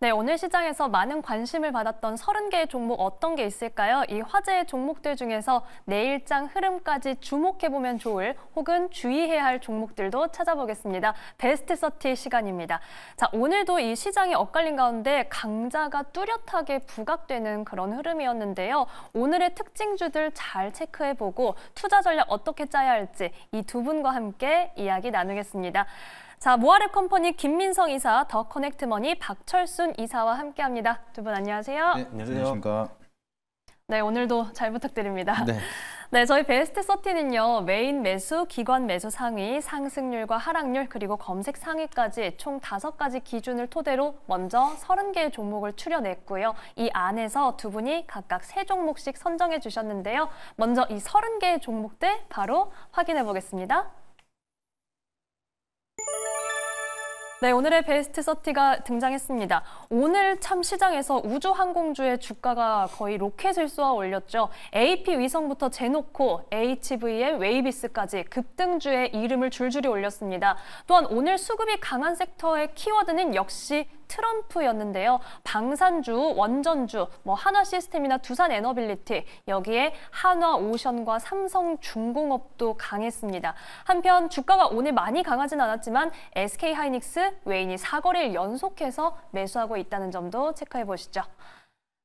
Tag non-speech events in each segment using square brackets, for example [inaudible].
네, 오늘 시장에서 많은 관심을 받았던 30개의 종목 어떤 게 있을까요? 이 화제의 종목들 중에서 내일장 흐름까지 주목해보면 좋을 혹은 주의해야 할 종목들도 찾아보겠습니다. 베스트 서티 시간입니다. 자, 오늘도 이 시장이 엇갈린 가운데 강자가 뚜렷하게 부각되는 그런 흐름이었는데요. 오늘의 특징주들 잘 체크해보고 투자 전략 어떻게 짜야 할지 이 두 분과 함께 이야기 나누겠습니다. 자, 모아랩 컴퍼니 김민성 이사, 더 커넥트머니 박철순 이사와 함께합니다. 두 분 안녕하세요. 네, 안녕하십니까. 네, 오늘도 잘 부탁드립니다. 네. [laughs] 네, 저희 베스트 서틴은요 메인 매수, 기관 매수 상위, 상승률과 하락률, 그리고 검색 상위까지 총다 가지 기준을 토대로 먼저 서른 개의 종목을 추려냈고요. 이 안에서 두 분이 각각 세 종목씩 선정해 주셨는데요. 먼저 이 서른 개의 종목들 바로 확인해 보겠습니다. 네, 오늘의 베스트 서티가 등장했습니다. 오늘 참 시장에서 우주항공주의 주가가 거의 로켓을 쏘아 올렸죠. AP 위성부터 제노코, HV의 웨이비스까지 급등주의 이름을 줄줄이 올렸습니다. 또한 오늘 수급이 강한 섹터의 키워드는 역시 트럼프였는데요. 방산주, 원전주, 뭐 한화 시스템이나 두산 에너빌리티, 여기에 한화 오션과 삼성 중공업도 강했습니다. 한편 주가가 오늘 많이 강하진 않았지만 SK 하이닉스, 외인이 사거리를 연속해서 매수하고 있다는 점도 체크해 보시죠.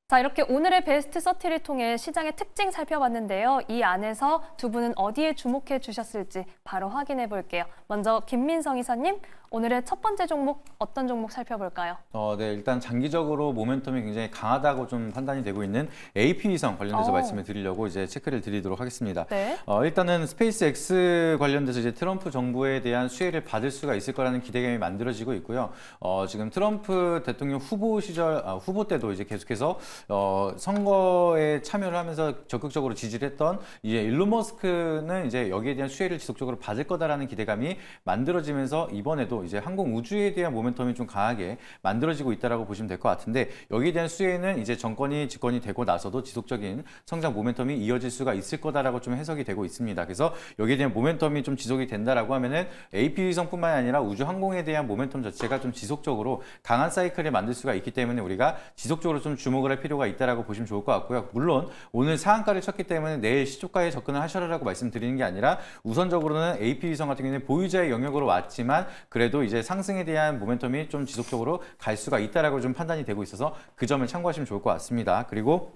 자, 이렇게 오늘의 베스트 서티를 통해 시장의 특징 살펴봤는데요. 이 안에서 두 분은 어디에 주목해 주셨을지 바로 확인해 볼게요. 먼저 김민성 이사님, 오늘의 첫 번째 종목 어떤 종목 살펴볼까요? 어, 네, 일단 장기적으로 모멘텀이 굉장히 강하다고 좀 판단이 되고 있는 AP위성 관련돼서 오. 어. 말씀을 드리려고 이제 체크를 드리도록 하겠습니다. 네. 어, 일단은 스페이스X 관련돼서 이제 트럼프 정부에 대한 수혜를 받을 수가 있을 거라는 기대감이 만들어지고 있고요. 어, 지금 트럼프 대통령 후보 시절 아, 후보 때도 이제 계속해서 어, 선거에 참여를 하면서 적극적으로 지지를 했던 이제 일론 머스크는 이제 여기에 대한 수혜를 지속적으로 받을 거다라는 기대감이 만들어지면서 이번에도 이제 항공 우주에 대한 모멘텀이 좀 강하게 만들어지고 있다라고 보시면 될 것 같은데 여기에 대한 수혜는 이제 정권이 집권이 되고 나서도 지속적인 성장 모멘텀이 이어질 수가 있을 거다라고 좀 해석이 되고 있습니다. 그래서 여기에 대한 모멘텀이 좀 지속이 된다라고 하면은 AP 위성뿐만 아니라 우주 항공에 대한 모멘텀 자체가 좀 지속적으로 강한 사이클을 만들 수가 있기 때문에 우리가 지속적으로 좀 주목을 할 필요가 있다라고 보시면 좋을 것 같고요. 물론 오늘 상한가를 쳤기 때문에 내일 시초가에 접근을 하셔라라고 말씀드리는 게 아니라 우선적으로는 AP 위성 같은 경우는 보유자의 영역으로 왔지만 그래도 그래도 이제 상승에 대한 모멘텀이 좀 지속적으로 갈 수가 있다라고 좀 판단이 되고 있어서 그 점을 참고하시면 좋을 것 같습니다. 그리고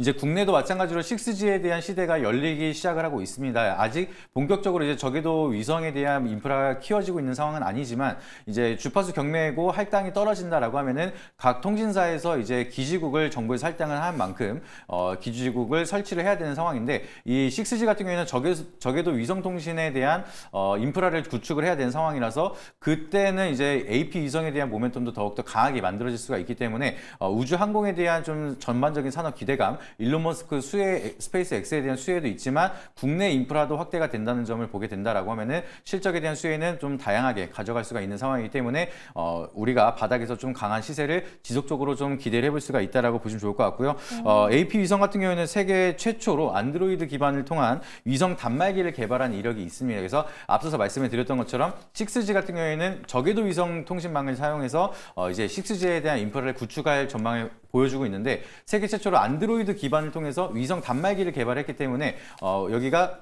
이제 국내도 마찬가지로 6G에 대한 시대가 열리기 시작을 하고 있습니다. 아직 본격적으로 이제 저궤도 위성에 대한 인프라가 키워지고 있는 상황은 아니지만 이제 주파수 경매고 할당이 떨어진다라고 하면은 각 통신사에서 이제 기지국을 정부에 할당을 한 만큼 어, 기지국을 설치를 해야 되는 상황인데 이 6G 같은 경우에는 저궤, 저궤도 위성 통신에 대한 어, 인프라를 구축을 해야 되는 상황이라서 그때는 이제 AP 위성에 대한 모멘텀도 더욱더 강하게 만들어질 수가 있기 때문에 어, 우주 항공에 대한 좀 전반적인 산업 기대감 일론 머스크 수혜 스페이스 X에 대한 수혜도 있지만 국내 인프라도 확대가 된다는 점을 보게 된다라고 하면은 실적에 대한 수혜는 좀 다양하게 가져갈 수가 있는 상황이기 때문에 어, 우리가 바닥에서 좀 강한 시세를 지속적으로 좀 기대를 해볼 수가 있다라고 보시면 좋을 것 같고요. 음. 어, AP 위성 같은 경우에는 세계 최초로 안드로이드 기반을 통한 위성 단말기를 개발한 이력이 있습니다. 그래서 앞서서 말씀을 드렸던 것처럼 6G 같은 경우에는 저궤도 위성 통신망을 사용해서 어, 이제 6G에 대한 인프라를 구축할 전망을 보여주고 있는데 세계 최초로 안드로이드 기반을 통해서 위성 단말기를 개발했기 때문에 어, 여기가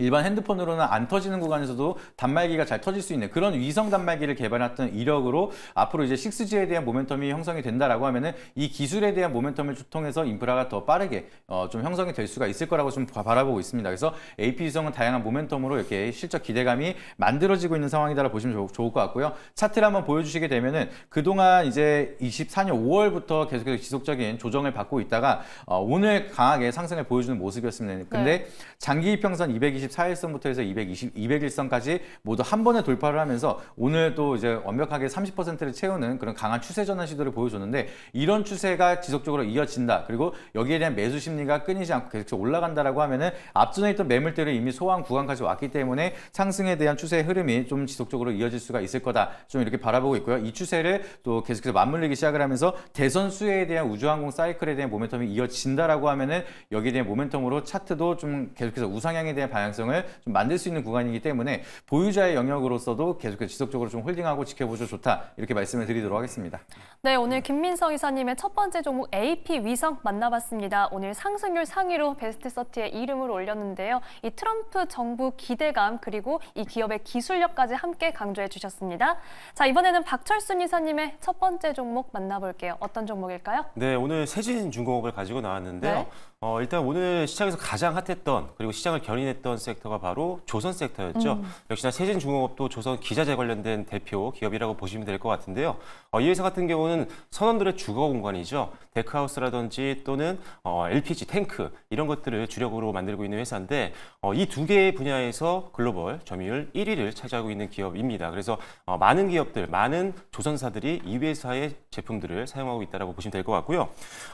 일반 핸드폰으로는 안 터지는 구간에서도 단말기가 잘 터질 수 있는 그런 위성 단말기를 개발했던 이력으로 앞으로 이제 6G에 대한 모멘텀이 형성이 된다라고 하면은 이 기술에 대한 모멘텀을 통해서 인프라가 더 빠르게 어좀 형성이 될 수가 있을 거라고 좀 바라보고 있습니다. 그래서 AP 위성은 다양한 모멘텀으로 이렇게 실적 기대감이 만들어지고 있는 상황이다라 고 보시면 좋을 것 같고요. 차트를 한번 보여주시게 되면은 그동안 이제 24년 5월부터 계속해서 지속적인 조정을 받고 있다가 어 오늘 강하게 상승을 보여주는 모습이었습니다. 근데 네. 장기 평선 220 224일선부터 해서 220, 201선까지 모두 한 번에 돌파를 하면서 오늘 또 이제 완벽하게 30%를 채우는 그런 강한 추세 전환 시도를 보여줬는데 이런 추세가 지속적으로 이어진다. 그리고 여기에 대한 매수 심리가 끊이지 않고 계속 올라간다라고 하면은 앞전에 있던 매물대를 이미 소환 구간까지 왔기 때문에 상승에 대한 추세의 흐름이 좀 지속적으로 이어질 수가 있을 거다. 좀 이렇게 바라보고 있고요. 이 추세를 또 계속해서 맞물리기 시작을 하면서 대선 수혜에 대한 우주항공 사이클에 대한 모멘텀이 이어진다라고 하면은 여기에 대한 모멘텀으로 차트도 좀 계속해서 우상향에 대한 방향 가능성을 좀 만들 수 있는 구간이기 때문에 보유자의 영역으로서도 계속해서 지속적으로 좀 홀딩하고 지켜보죠 좋다 이렇게 말씀을 드리도록 하겠습니다. 네, 오늘 김민석 이사님의 첫 번째 종목 AP 위성 만나봤습니다. 오늘 상승률 상위로 베스트 서티에 이름을 올렸는데요. 이 트럼프 정부 기대감 그리고 이 기업의 기술력까지 함께 강조해 주셨습니다. 자, 이번에는 박철순 이사님의 첫 번째 종목 만나볼게요. 어떤 종목일까요? 네, 오늘 세진 중공업을 가지고 나왔는데요. 네. 어, 일단 오늘 시장에서 가장 핫했던 그리고 시장을 견인했던 섹터가 바로 조선 섹터였죠. 음. 역시나 세진중공업도 조선 기자재 관련된 대표 기업이라고 보시면 될 것 같은데요. 어, 이 회사 같은 경우는 선원들의 주거 공간이죠. 데크하우스라든지 또는 어, LPG 탱크 이런 것들을 주력으로 만들고 있는 회사인데 어, 이 두 개의 분야에서 글로벌 점유율 1위를 차지하고 있는 기업입니다. 그래서 어, 많은 기업들, 많은 조선사들이 이 회사의 제품들을 사용하고 있다고 보시면 될 것 같고요.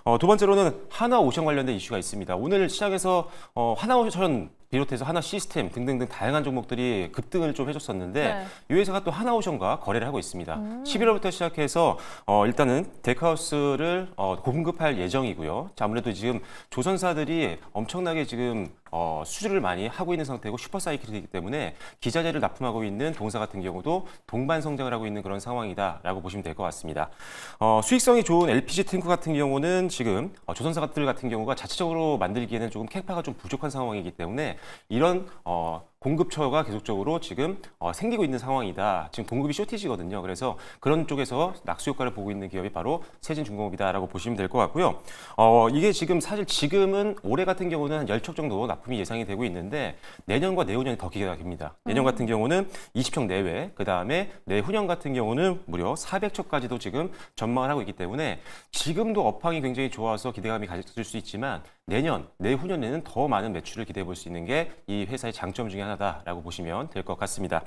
어, 두 번째로는 하나 오션 관련된 이슈가 있습니다. 오늘 시작에서 어, 하나오션 비롯해서 하나 시스템 등등등 다양한 종목들이 급등을 좀 해줬었는데 네. 이 회사가 또 하나오션과 거래를 하고 있습니다. 음. 11월부터 시작해서 어, 일단은 데크하우스를 어, 공급할 예정이고요. 자, 아무래도 지금 조선사들이 엄청나게 지금 어, 수주를 많이 하고 있는 상태고 슈퍼사이클이기 때문에 기자재를 납품하고 있는 동사 같은 경우도 동반 성장을 하고 있는 그런 상황이다라고 보시면 될 것 같습니다. 어, 수익성이 좋은 LPG 탱크 같은 경우는 지금 어, 조선사 같은 경우가 자체적으로 만들기에는 조금 캐파가 좀 부족한 상황이기 때문에 이런 어, 공급처가 계속적으로 지금 어, 생기고 있는 상황이다. 지금 공급이 쇼티지거든요. 그래서 그런 쪽에서 낙수 효과를 보고 있는 기업이 바로 세진중공업이다라고 보시면 될 것 같고요. 어, 이게 지금 사실 지금은 올해 같은 경우는 한 10척 정도 납품이 예상이 되고 있는데 내년과 내후년이 더 기대가 됩니다. 내년 같은 경우는 20척 내외, 그다음에 내후년 같은 경우는 무려 400척까지도 지금 전망을 하고 있기 때문에 지금도 업황이 굉장히 좋아서 기대감이 가질 수 있지만 내년, 내후년에는 더 많은 매출을 기대해 볼 수 있는 게 이 회사의 장점 중에 하나다라고 보시면 될 것 같습니다.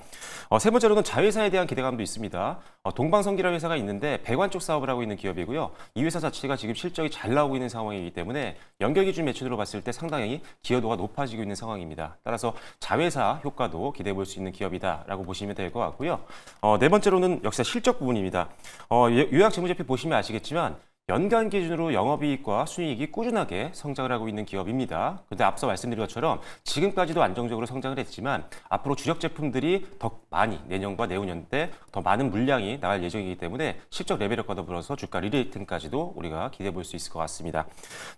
어, 세 번째로는 자회사에 대한 기대감도 있습니다. 어, 동방성기라는 회사가 있는데 배관 쪽 사업을 하고 있는 기업이고요. 이 회사 자체가 지금 실적이 잘 나오고 있는 상황이기 때문에 연결 기준 매출로 으 봤을 때 상당히 기여도가 높아지고 있는 상황입니다. 따라서 자회사 효과도 기대해 볼 수 있는 기업이다라고 보시면 될 것 같고요. 어, 네 번째로는 역시 실적 부분입니다. 요약 어, 재무제표 보시면 아시겠지만 연간 기준으로 영업이익과 순이익이 꾸준하게 성장을 하고 있는 기업입니다. 그런데 앞서 말씀드린 것처럼 지금까지도 안정적으로 성장을 했지만 앞으로 주력 제품들이 더 많이 내년과 내후년 때 더 많은 물량이 나갈 예정이기 때문에 실적 레벨업과 더불어서 주가 리레이팅까지도 우리가 기대해 볼 수 있을 것 같습니다.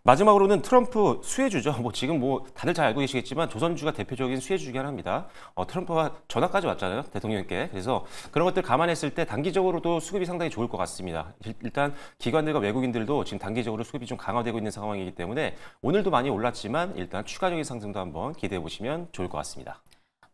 마지막으로는 트럼프 수혜주죠. 뭐 지금 뭐 다들 잘 알고 계시겠지만 조선주가 대표적인 수혜주 중에 하나입니다. 어, 트럼프가 전화까지 왔잖아요. 대통령께. 그래서 그런 것들 감안했을 때 단기적으로도 수급이 상당히 좋을 것 같습니다. 일단 기관들과 외국 외국인들도 지금 단기적으로 수급이 좀 강화되고 있는 상황이기 때문에 오늘도 많이 올랐지만 일단 추가적인 상승도 한번 기대해 보시면 좋을 것 같습니다.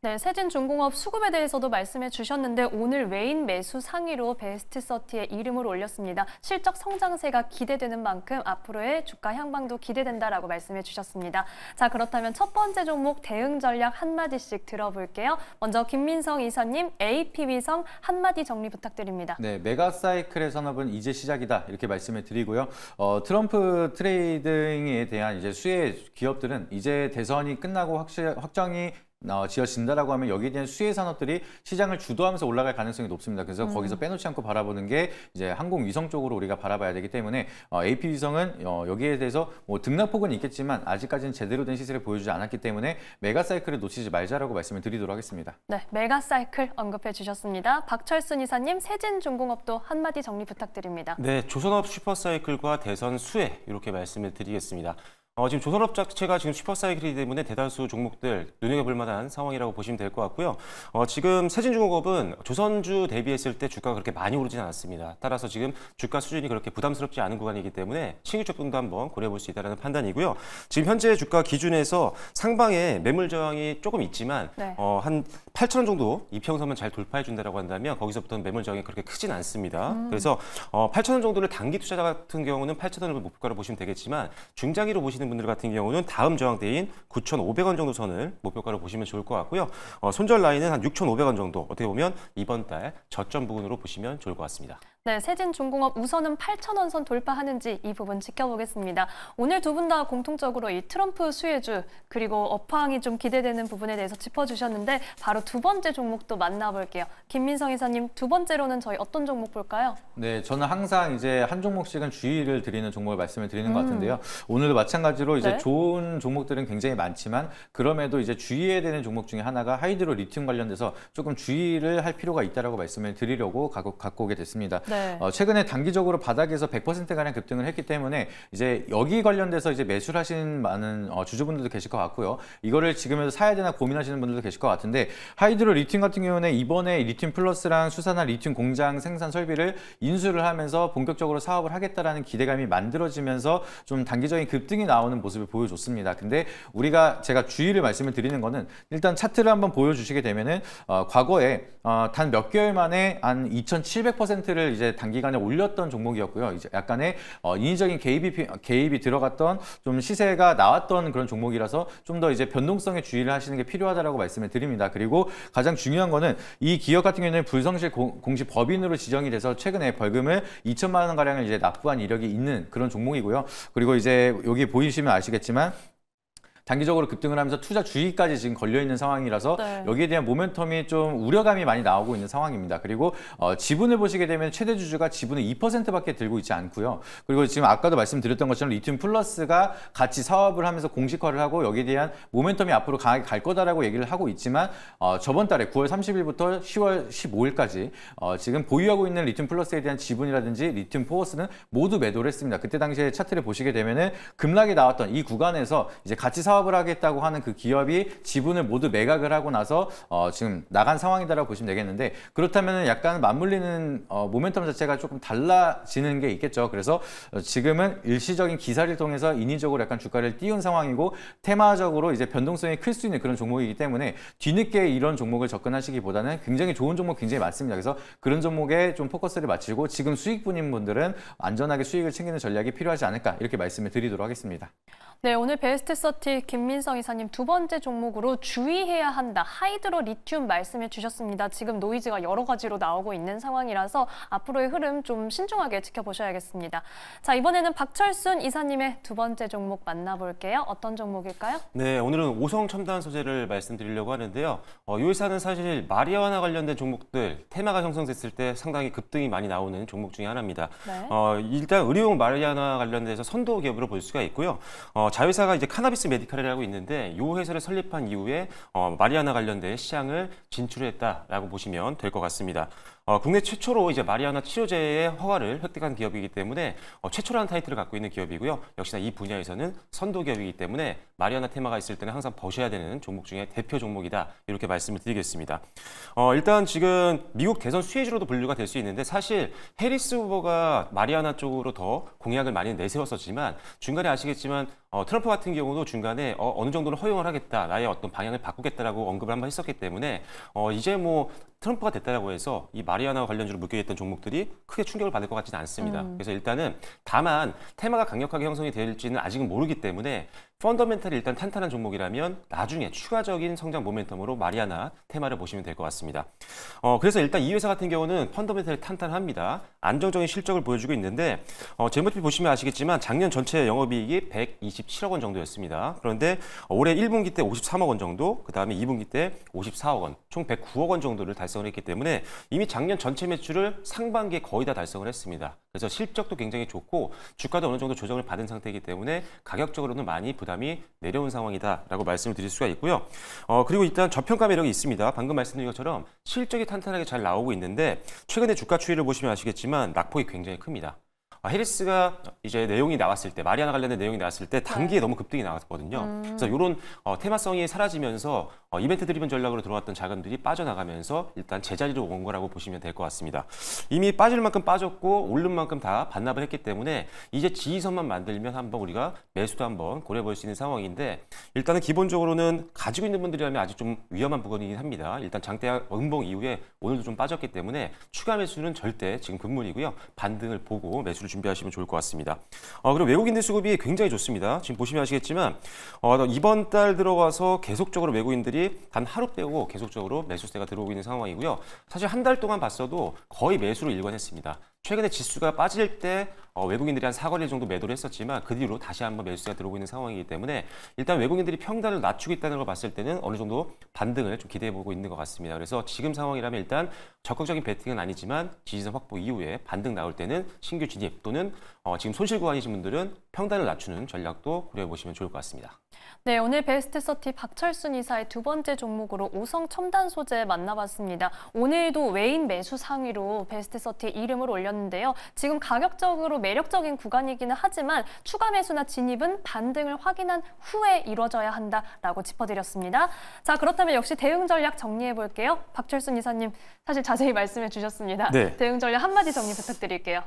네, 세진중공업 수급에 대해서도 말씀해 주셨는데 오늘 외인 매수 상위로 베스트 서티에 이름을 올렸습니다. 실적 성장세가 기대되는 만큼 앞으로의 주가 향방도 기대된다라고 말씀해 주셨습니다. 자, 그렇다면 첫 번째 종목 대응 전략 한마디씩 들어볼게요. 먼저 김민성 이사님, a p v 성 한마디 정리 부탁드립니다. 네, 메가사이클의 산업은 이제 시작이다 이렇게 말씀을 드리고요. 어, 트럼프 트레이딩에 대한 이제 수혜 기업들은 이제 대선이 끝나고 확실, 확정이 어, 지어진다라고 하면 여기에 대한 수혜 산업들이 시장을 주도하면서 올라갈 가능성이 높습니다. 그래서 음. 거기서 빼놓지 않고 바라보는 게 이제 항공 위성 쪽으로 우리가 바라봐야 되기 때문에 어, AP 위성은 어, 여기에 대해서 뭐 등락폭은 있겠지만 아직까지는 제대로 된 시세를 보여주지 않았기 때문에 메가 사이클을 놓치지 말자라고 말씀을 드리도록 하겠습니다. 네, 메가 사이클 언급해 주셨습니다. 박철순 이사님, 세진중공업도 한마디 정리 부탁드립니다. 네, 조선업 슈퍼 사이클과 대선 수혜 이렇게 말씀을 드리겠습니다. 어, 지금 조선업 자체가 지금 슈퍼사이클이기 때문에 대다수 종목들 눈여겨볼 만한 상황이라고 보시면 될 것 같고요. 어, 지금 세진중공업은 조선주 대비했을 때 주가가 그렇게 많이 오르진 않았습니다. 따라서 지금 주가 수준이 그렇게 부담스럽지 않은 구간이기 때문에 신규 접분도 한번 고려해볼 수 있다는 판단이고요. 지금 현재 주가 기준에서 상방에 매물 저항이 조금 있지만 네. 어, 한 8천 원 정도 이평선만 잘 돌파해 준다고 한다면 거기서부터는 매물 저항이 그렇게 크진 않습니다. 음. 그래서 어, 8천 원 정도를 단기 투자자 같은 경우는 8천 원을 목표가로 보시면 되겠지만 중장기로 보시면 보시는 분들 같은 경우는 다음 저항대인 9,500원 정도 선을 목표가로 보시면 좋을 것 같고요. 어, 손절 라인은 한 6,500원 정도 어떻게 보면 이번 달 저점 부근으로 보시면 좋을 것 같습니다. 네, 세진중공업 우선은 8,000원 선 돌파하는지 이 부분 지켜보겠습니다. 오늘 두 분 다 공통적으로 이 트럼프 수혜주 그리고 업황이 좀 기대되는 부분에 대해서 짚어주셨는데 바로 두 번째 종목도 만나볼게요. 김민성 이사님 두 번째로는 저희 어떤 종목 볼까요? 네, 저는 항상 이제 한 종목씩은 주의를 드리는 종목을 말씀을 드리는 것 음. 같은데요. 오늘도 마찬가지로 이제 네? 좋은 종목들은 굉장히 많지만 그럼에도 이제 주의해야 되는 종목 중에 하나가 하이드로 리튬 관련돼서 조금 주의를 할 필요가 있다라고 말씀을 드리려고 갖고, 갖고 오게 됐습니다. 네. 어, 최근에 단기적으로 바닥에서 100% 가량 급등을 했기 때문에 이제 여기 관련돼서 이제 매수를 하시는 많은 어, 주주분들도 계실 것 같고요. 이거를 지금에서 사야 되나 고민하시는 분들도 계실 것 같은데 하이드로 리튬 같은 경우는 이번에 리튬 플러스랑 수산화 리튬 공장 생산 설비를 인수를 하면서 본격적으로 사업을 하겠다라는 기대감이 만들어지면서 좀 단기적인 급등이 나오는 모습을 보여줬습니다. 근데 우리가 제가 주의를 말씀을 드리는 거는 일단 차트를 한번 보여주시게 되면은 어, 과거에 어, 단몇 개월 만에 한 2,700%를 이제 단기간에 올렸던 종목이었고요. 이제 약간의 어, 인위적인 개입이 개입이 들어갔던 좀 시세가 나왔던 그런 종목이라서 좀 더 이제 변동성에 주의를 하시는 게 필요하다라고 말씀을 드립니다. 그리고 가장 중요한 거는 이 기업 같은 경우에는 불성실 공, 시 법인으로 지정이 돼서 최근에 벌금을 2천만 원 가량을 이제 납부한 이력이 있는 그런 종목이고요. 그리고 이제 여기 보이시면 아시겠지만 단기적으로 급등을 하면서 투자 주의까지 지금 걸려 있는 상황이라서 네. 여기에 대한 모멘텀이 좀 우려감이 많이 나오고 있는 상황입니다. 그리고 어, 지분을 보시게 되면 최대 주주가 지분을 2%밖에 들고 있지 않고요. 그리고 지금 아까도 말씀드렸던 것처럼 리튬 플러스가 같이 사업을 하면서 공식화를 하고 여기에 대한 모멘텀이 앞으로 강하게 갈 거다라고 얘기를 하고 있지만 어, 저번 달에 9월 30일부터 10월 15일까지 어, 지금 보유하고 있는 리튬 플러스에 대한 지분이라든지 리튬 포워스는 모두 매도를 했습니다. 그때 당시에 차트를 보시게 되면은 급락이 나왔던 이 구간에서 이제 같이 사업 사업을 하겠다고 하는 그 기업이 지분을 모두 매각을 하고 나서 어, 지금 나간 상황이다라고 보시면 되겠는데 그렇다면 약간 맞물리는 어, 모멘텀 자체가 조금 달라지는 게 있겠죠. 그래서 어, 지금은 일시적인 기사를 통해서 인위적으로 약간 주가를 띄운 상황이고 테마적으로 이제 변동성이 클 수 있는 그런 종목이기 때문에 뒤늦게 이런 종목을 접근하시기보다는 굉장히 좋은 종목 굉장히 많습니다. 그래서 그런 종목에 좀 포커스를 맞추고 지금 수익분인 분들은 안전하게 수익을 챙기는 전략이 필요하지 않을까 이렇게 말씀을 드리도록 하겠습니다. 네, 오늘 베스트 서티 김민성 이사님 두 번째 종목으로 주의해야 한다. 하이드로 리튬 말씀해 주셨습니다. 지금 노이즈가 여러 가지로 나오고 있는 상황이라서 앞으로의 흐름 좀 신중하게 지켜보셔야겠습니다. 자 이번에는 박철순 이사님의 두 번째 종목 만나볼게요. 어떤 종목일까요? 네, 오늘은 오성 첨단 소재를 말씀드리려고 하는데요. 어, 이 회사는 사실 마리아나 와 관련된 종목들 테마가 형성됐을 때 상당히 급등이 많이 나오는 종목 중에 하나입니다. 네. 어, 일단 의료용 마리아나 관련돼서 선도 기업으로 볼 수가 있고요. 어, 자회사가 이제 카나비스 메디컬 이탈리를하고 있는데 이 회사를 설립한 이후에 어, 마리아나 관련된 시장을 진출했다라고 보시면 될 것 같습니다. 어, 국내 최초로 이제 마리아나 치료제의 허가를 획득한 기업이기 때문에 어, 최초라는 타이틀을 갖고 있는 기업이고요. 역시나 이 분야에서는 선도 기업이기 때문에 마리아나 테마가 있을 때는 항상 보셔야 되는 종목 중에 대표 종목이다 이렇게 말씀을 드리겠습니다. 어, 일단 지금 미국 대선 수혜주로도 분류가 될 수 있는데 사실 해리스 후보가 마리아나 쪽으로 더 공약을 많이 내세웠었지만 중간에 아시겠지만 어, 트럼프 같은 경우도 중간에 어, 어느 정도는 허용을 하겠다, 나의 어떤 방향을 바꾸겠다라고 언급을 한 번 했었기 때문에 어, 이제 뭐 트럼프가 됐다라고 해서 이 마리아나와 관련주로 묶여있던 종목들이 크게 충격을 받을 것 같지는 않습니다. 음. 그래서 일단은 다만 테마가 강력하게 형성이 될지는 아직은 모르기 때문에 펀더멘탈이 일단 탄탄한 종목이라면 나중에 추가적인 성장 모멘텀으로 마리아나 테마를 보시면 될 것 같습니다. 어, 그래서 일단 이 회사 같은 경우는 펀더멘탈이 탄탄합니다. 안정적인 실적을 보여주고 있는데 어, 제모티 보시면 아시겠지만 작년 전체 영업이익이 127억 원 정도였습니다. 그런데 올해 1분기 때 53억 원 정도, 그 다음에 2분기 때 54억 원, 총 109억 원 정도를 달성 달성을 했기 때문에 이미 작년 전체 매출을 상반기에 거의 다 달성을 했습니다. 그래서 실적도 굉장히 좋고 주가도 어느 정도 조정을 받은 상태이기 때문에 가격적으로는 많이 부담이 내려온 상황이다라고 말씀을 드릴 수가 있고요. 어, 그리고 일단 저평가 매력이 있습니다. 방금 말씀드린 것처럼 실적이 탄탄하게 잘 나오고 있는데 최근에 주가 추이를 보시면 아시겠지만 낙폭이 굉장히 큽니다. 아, 해리스가 이제 내용이 나왔을 때 마리아나 관련된 내용이 나왔을 때 단기에 네. 너무 급등이 나왔거든요. 음. 그래서 이런 어, 테마성이 사라지면서 어, 이벤트 드리븐 전략으로 들어왔던 자금들이 빠져나가면서 일단 제자리로 온 거라고 보시면 될 것 같습니다. 이미 빠질 만큼 빠졌고 오른 만큼 다 반납을 했기 때문에 이제 지지선만 만들면 한번 우리가 매수도 한번 고려해 볼 수 있는 상황인데 일단은 기본적으로는 가지고 있는 분들이라면 아직 좀 위험한 부분이긴 합니다. 일단 장대 음봉 이후에 오늘도 좀 빠졌기 때문에 추가 매수는 절대 지금 금물이고요. 반등을 보고 매수를 준비하시면 좋을 것 같습니다. 어, 그리고 외국인들 수급이 굉장히 좋습니다. 지금 보시면 아시겠지만 어, 이번 달 들어가서 계속적으로 외국인들이 단 하루 빼고 계속적으로 매수세가 들어오고 있는 상황이고요. 사실 한 달 동안 봤어도 거의 매수로 일관했습니다. 최근에 지수가 빠질 때 어, 외국인들이 한사거리 정도 매도를 했었지만 그 뒤로 다시 한번 매수가 들어오고 있는 상황이기 때문에 일단 외국인들이 평단을 낮추고 있다는 걸 봤을 때는 어느 정도 반등을 좀 기대해보고 있는 것 같습니다. 그래서 지금 상황이라면 일단 적극적인 베팅은 아니지만 지지선 확보 이후에 반등 나올 때는 신규 진입 또는 어, 지금 손실 구간이신 분들은 평단을 낮추는 전략도 고려해 보시면 좋을 것 같습니다. 네, 오늘 베스트 서티 박철순 이사의 두 번째 종목으로 오성 첨단 소재 만나봤습니다. 오늘도 외인 매수 상위로 베스트 서티 이름을 올렸는데요. 지금 가격적으로 매력적인 구간이기는 하지만 추가 매수나 진입은 반등을 확인한 후에 이루어져야 한다라고 짚어드렸습니다. 자, 그렇다면 역시 대응 전략 정리해 볼게요. 박철순 이사님, 사실 자세히 말씀해 주셨습니다. 네. 대응 전략 한마디 정리 부탁드릴게요.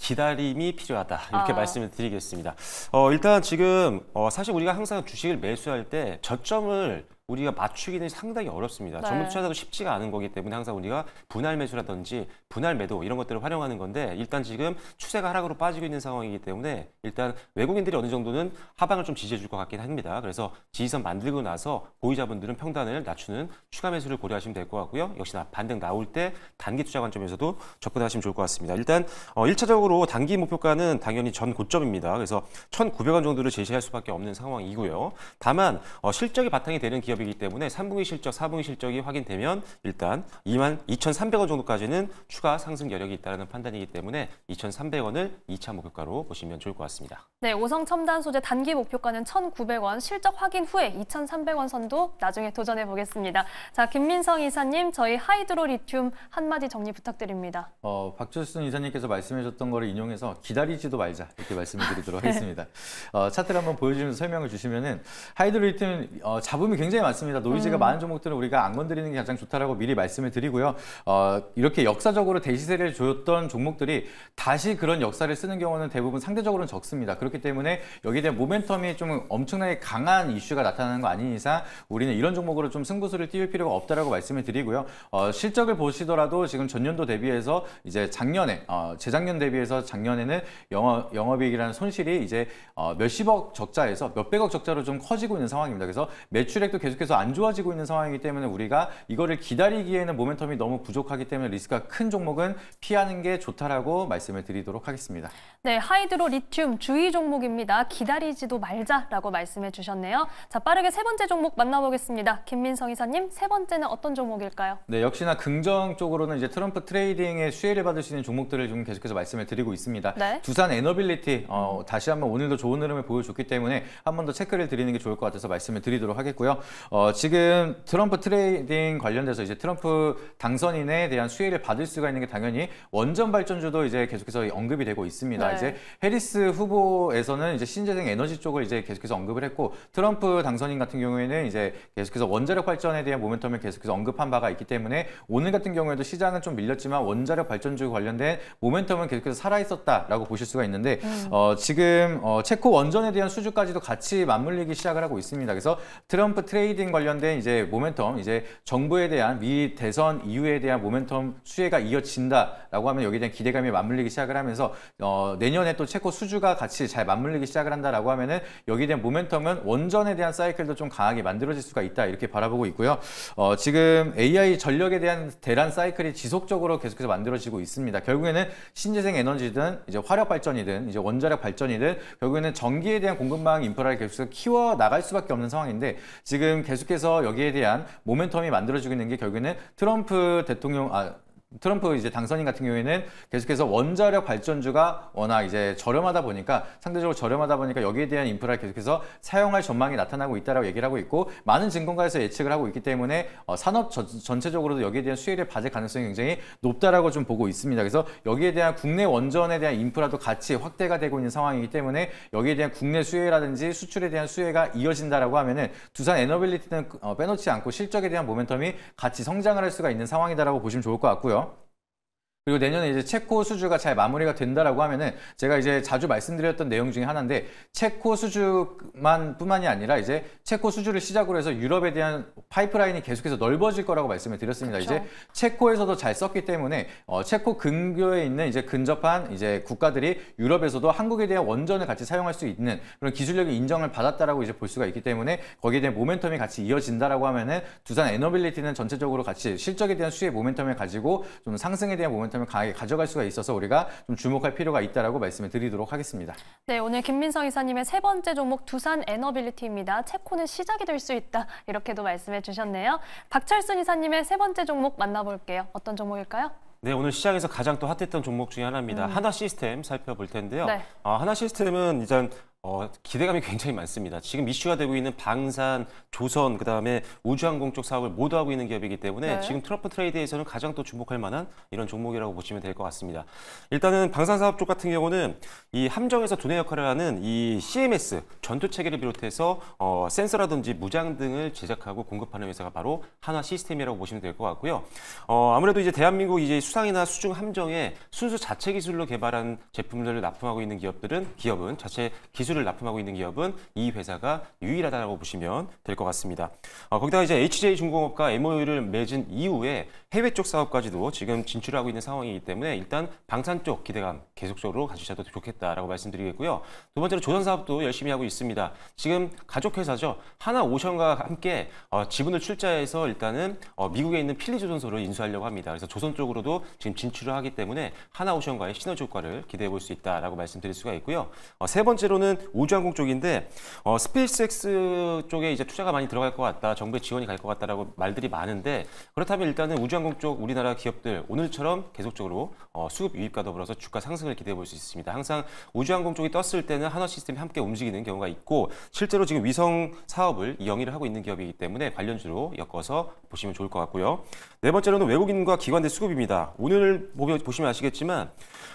기다림이 필요하다 이렇게 아. 말씀을 드리겠습니다. 어, 일단 지금 어, 사실 우리가 항상 주식을 매수할 때 저점을 우리가 맞추기는 상당히 어렵습니다. 네. 전문 투자자도 쉽지가 않은 거기 때문에 항상 우리가 분할 매수라든지 분할 매도 이런 것들을 활용하는 건데 일단 지금 추세가 하락으로 빠지고 있는 상황이기 때문에 일단 외국인들이 어느 정도는 하방을 좀 지지해 줄 것 같긴 합니다. 그래서 지지선 만들고 나서 보유자분들은 평단을 낮추는 추가 매수를 고려하시면 될 것 같고요. 역시나 반등 나올 때 단기 투자 관점에서도 접근하시면 좋을 것 같습니다. 일단 어, 1차적으로 단기 목표가는 당연히 전 고점입니다. 그래서 1,900원 정도를 제시할 수밖에 없는 상황이고요. 다만 어, 실적이 바탕이 되는 기업 기업이기 때문에 3분기 실적, 4분기 실적이 확인되면 일단 2만 2,300원 정도까지는 추가 상승 여력이 있다는 판단이기 때문에 2,300원을 2차 목표가로 보시면 좋을 것 같습니다. 네, 오성 첨단 소재 단기 목표가는 1,900원, 실적 확인 후에 2,300원 선도 나중에 도전해 보겠습니다. 자, 김민성 이사님, 저희 하이드로 리튬 한마디 정리 부탁드립니다. 어, 박철순 이사님께서 말씀해 주던 거를 인용해서 기다리지도 말자 이렇게 말씀 드리도록 [laughs] 하겠습니다. 어, 차트를 한번 보여주면서 설명을 주시면은 하이드로 리튬 어, 잡음이 굉장히 많 맞습니다 노이즈가 음. 많은 종목들은 우리가 안 건드리는 게 가장 좋다라고 미리 말씀을 드리고요. 어, 이렇게 역사적으로 대시세를 줬던 종목들이 다시 그런 역사를 쓰는 경우는 대부분 상대적으로 적습니다. 그렇기 때문에 여기에 대한 모멘텀이 좀 엄청나게 강한 이슈가 나타나는 거 아닌 이상 우리는 이런 종목으로 좀 승부수를 띄울 필요가 없다라고 말씀을 드리고요. 어, 실적을 보시더라도 지금 전년도 대비해서 이제 작년에 어, 재작년 대비해서 작년에는 영업 영업이익이라는 손실이 이제 어, 몇십억 적자에서 몇백억 적자로 좀 커지고 있는 상황입니다. 그래서 매출액도 계속 계속해서 안 좋아지고 있는 상황이기 때문에 우리가 이거를 기다리기에는 모멘텀이 너무 부족하기 때문에 리스크가 큰 종목은 피하는 게 좋다라고 말씀을 드리도록 하겠습니다. 네, 하이드로 리튬 주의 종목입니다. 기다리지도 말자라고 말씀해 주셨네요. 자, 빠르게 세 번째 종목 만나보겠습니다. 김민성 이사님, 세 번째는 어떤 종목일까요? 네, 역시나 긍정 적으로는 이제 트럼프 트레이딩의 수혜를 받을 수 있는 종목들을 좀 계속해서 말씀을 드리고 있습니다. 네. 두산 에너빌리티 어, 다시 한번 오늘도 좋은 흐름을 보여줬기 때문에 한 번 더 체크를 드리는 게 좋을 것 같아서 말씀을 드리도록 하겠고요. 어, 지금 트럼프 트레이딩 관련돼서 이제 트럼프 당선인에 대한 수혜를 받을 수가 있는 게 당연히 원전 발전주도 이제 계속해서 언급이 되고 있습니다. 네. 이제 해리스 후보에서는 이제 신재생 에너지 쪽을 이제 계속해서 언급을 했고 트럼프 당선인 같은 경우에는 이제 계속해서 원자력 발전에 대한 모멘텀을 계속해서 언급한 바가 있기 때문에 오늘 같은 경우에도 시장은 좀 밀렸지만 원자력 발전주 관련된 모멘텀은 계속해서 살아 있었다라고 보실 수가 있는데 음. 어, 지금 어, 체코 원전에 대한 수주까지도 같이 맞물리기 시작을 하고 있습니다. 그래서 트럼프 트레이 트레이딩 관련된 이제 모멘텀, 이제 정부에 대한 미 대선 이후에 대한 모멘텀 수혜가 이어진다라고 하면 여기에 대한 기대감이 맞물리기 시작을 하면서 어, 내년에 또 체코 수주가 같이 잘 맞물리기 시작을 한다라고 하면은 여기에 대한 모멘텀은 원전에 대한 사이클도 좀 강하게 만들어질 수가 있다 이렇게 바라보고 있고요. 어, 지금 AI 전력에 대한 대란 사이클이 지속적으로 계속해서 만들어지고 있습니다. 결국에는 신재생 에너지든 이제 화력 발전이든 이제 원자력 발전이든 결국에는 전기에 대한 공급망 인프라를 계속해서 키워 나갈 수밖에 없는 상황인데 지금 지금 계속해서 여기에 대한 모멘텀이 만들어지고 있는 게 결국에는 트럼프 대통령 아 트럼프 이제 당선인 같은 경우에는 계속해서 원자력 발전주가 워낙 이제 저렴하다 보니까 상대적으로 저렴하다 보니까 여기에 대한 인프라 를 계속해서 사용할 전망이 나타나고 있다라고 얘기를 하고 있고 많은 증권가에서 예측을 하고 있기 때문에 어, 산업 전, 전체적으로도 여기에 대한 수혜를 받을 가능성이 굉장히 높다라고 좀 보고 있습니다. 그래서 여기에 대한 국내 원전에 대한 인프라도 같이 확대가 되고 있는 상황이기 때문에 여기에 대한 국내 수혜라든지 수출에 대한 수혜가 이어진다라고 하면은 두산 에너빌리티는 어, 빼놓지 않고 실적에 대한 모멘텀이 같이 성장을 할 수가 있는 상황이다라고 보시면 좋을 것 같고요. 그리고 내년에 이제 체코 수주가 잘 마무리가 된다라고 하면은 제가 이제 자주 말씀드렸던 내용 중에 하나인데 체코 수주만 뿐만이 아니라 이제 체코 수주를 시작으로 해서 유럽에 대한 파이프라인이 계속해서 넓어질 거라고 말씀을 드렸습니다. 그쵸. 이제 체코에서도 잘 썼기 때문에 어, 체코 근교에 있는 이제 근접한 이제 국가들이 유럽에서도 한국에 대한 원전을 같이 사용할 수 있는 그런 기술력이 인정을 받았다라고 이제 볼 수가 있기 때문에 거기에 대한 모멘텀이 같이 이어진다라고 하면은 두산 에너빌리티는 전체적으로 같이 실적에 대한 수혜 모멘텀을 가지고 좀 상승에 대한 모멘텀 잘못하면 강하게 가져갈 수가 있어서 우리가 좀 주목할 필요가 있다라고 말씀을 드리도록 하겠습니다. 네, 오늘 김민성 이사님의 세 번째 종목 두산 에너빌리티입니다. 체코는 시작이 될 수 있다 이렇게도 말씀해 주셨네요. 박철순 이사님의 세 번째 종목 만나볼게요. 어떤 종목일까요? 네, 오늘 시장에서 가장 또 핫했던 종목 중에 하나입니다. 음. 하나 시스템 살펴볼 텐데요. 네. 어, 하나 시스템은 이제 어, 기대감이 굉장히 많습니다. 지금 이슈가 되고 있는 방산, 조선, 그다음에 우주항공 쪽 사업을 모두 하고 있는 기업이기 때문에 네. 지금 트러프 트레이드에서는 가장 또 주목할 만한 이런 종목이라고 보시면 될 것 같습니다. 일단은 방산 사업 쪽 같은 경우는 이 함정에서 두뇌 역할을 하는 이 CMS 전투 체계를 비롯해서 어, 센서라든지 무장 등을 제작하고 공급하는 회사가 바로 하나 시스템이라고 보시면 될 것 같고요. 어, 아무래도 이제 대한민국 이제 수상이나 수중 함정에 순수 자체 기술로 개발한 제품들을 납품하고 있는 기업들은 기업은 자체 기술 기술을 납품하고 있는 기업은 이 회사가 유일하다고 보시면 될 것 같습니다. 어, 거기다가 이제 HJ 중공업과 MOU를 맺은 이후에 해외 쪽 사업까지도 지금 진출하고 있는 상황이기 때문에 일단 방산 쪽 기대감 계속적으로 가지셔도 좋겠다라고 말씀드리겠고요. 두 번째로 조선 사업도 열심히 하고 있습니다. 지금 가족 회사죠. 하나 오션과 함께 어, 지분을 출자해서 일단은 어, 미국에 있는 필리 조선소를 인수하려고 합니다. 그래서 조선 쪽으로도 지금 진출을 하기 때문에 하나 오션과의 시너지 효과를 기대해 볼 수 있다라고 말씀드릴 수가 있고요. 어, 세 번째로는 우주항공 쪽인데 어, 스페이스X 쪽에 이제 투자가 많이 들어갈 것 같다. 정부의 지원이 갈 것 같다라고 말들이 많은데 그렇다면 일단은 우주항공 쪽 우리나라 기업들 오늘처럼 계속적으로 어, 수급 유입과 더불어서 주가 상승을 기대해 볼 수 있습니다. 항상 우주항공 쪽이 떴을 때는 한화 시스템이 함께 움직이는 경우가 있고 실제로 지금 위성 사업을 영위를 하고 있는 기업이기 때문에 관련주로 엮어서 보시면 좋을 것 같고요. 네 번째로는 외국인과 기관대 수급입니다. 오늘 보시면 아시겠지만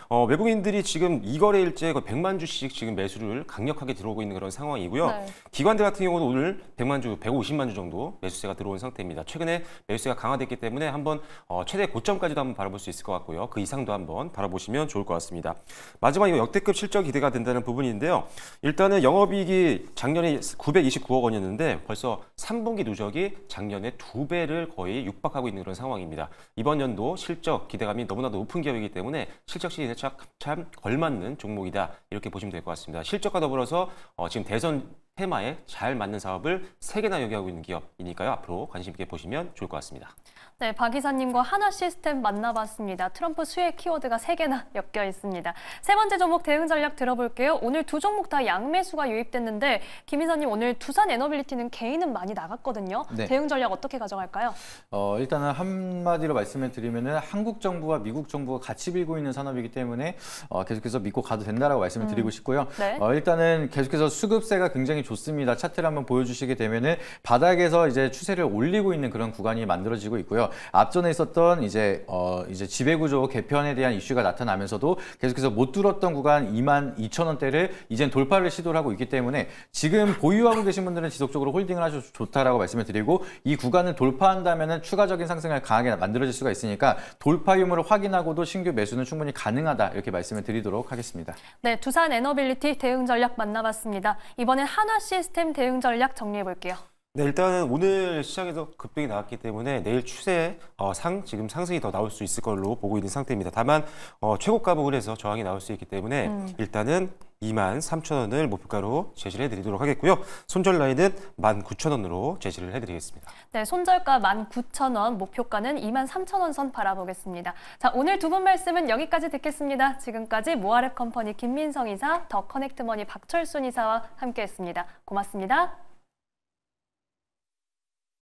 어, 외국인들이 지금 이거래일째 100만 주씩 지금 매수를 강력하게 들어오고 있는 그런 상황이고요. 네. 기관들 같은 경우도 오늘 100만 주, 150만 주 정도 매수세가 들어온 상태입니다. 최근에 매수세가 강화됐기 때문에 한번 어, 최대 고점까지도 한번 바라볼 수 있을 것 같고요. 그 이상도 한번 바라보시면 좋을 것 같습니다. 마지막 이거 역대급 실적 기대가 된다는 부분인데요. 일단은 영업이익이 작년에 929억 원이었는데 벌써 3분기 누적이 작년에 두 배를 거의 육박하고 있는 그런 상황입니다. 이번 연도 실적 기대감이 너무나도 높은 기업이기 때문에 실적 시즌에 참 걸맞는 종목이다 이렇게 보시면 될 것 같습니다. 실적과 더불어서 어, 지금 대선 테마에 잘 맞는 사업을 세개나 연기하고 있는 기업이니까요. 앞으로 관심 있게 보시면 좋을 것 같습니다. 네, 박 이사님과 하나 시스템 만나봤습니다. 트럼프 수혜 키워드가 세개나 [laughs] 엮여 있습니다. 세 번째 종목 대응 전략 들어볼게요. 오늘 두 종목 다 양매수가 유입됐는데 김 이사님 오늘 두산 에너빌리티는 개인은 많이 나갔거든요. 네. 대응 전략 어떻게 가져갈까요? 어, 일단은 한마디로 말씀을 드리면 한국 정부와 미국 정부가 같이 빌고 있는 산업이기 때문에 어, 계속해서 믿고 가도 된다라고 말씀을 음. 드리고 싶고요. 네. 어, 일단은 계속해서 수급세가 굉장히 좋습니다. 차트를 한번 보여주시게 되면 바닥에서 이제 추세를 올리고 있는 그런 구간이 만들어지고 있고요. 그래서 앞전에 있었던 이제 어 이제 지배구조 개편에 대한 이슈가 나타나면서도 계속해서 못들었던 구간 2만 2천 원대를 이젠 돌파를 시도를 하고 있기 때문에 지금 보유하고 계신 분들은 지속적으로 홀딩을 하셔도 좋다라고 말씀을 드리고 이 구간을 돌파한다면 추가적인 상승을 강하게 만들어질 수가 있으니까 돌파 유무를 확인하고도 신규 매수는 충분히 가능하다 이렇게 말씀을 드리도록 하겠습니다. 네, 두산 에너빌리티 대응 전략 만나봤습니다. 이번엔 하나 시스템 대응 전략 정리해 볼게요. 네, 일단은 오늘 시장에서 급등이 나왔기 때문에 내일 추세 어, 상 지금 상승이 더 나올 수 있을 걸로 보고 있는 상태입니다. 다만 어, 최고가 부근에서 저항이 나올 수 있기 때문에 음. 일단은 2만 3천 원을 목표가로 제시를 해드리도록 하겠고요. 손절 라인은 1만 9천 원으로 제시를 해드리겠습니다. 네, 손절가 1만 9천 원, 목표가는 2만 3천 원 선 바라보겠습니다. 자, 오늘 두 분 말씀은 여기까지 듣겠습니다. 지금까지 모아랩 컴퍼니 김민성 이사, 더 커넥트머니 박철순 이사와 함께했습니다. 고맙습니다.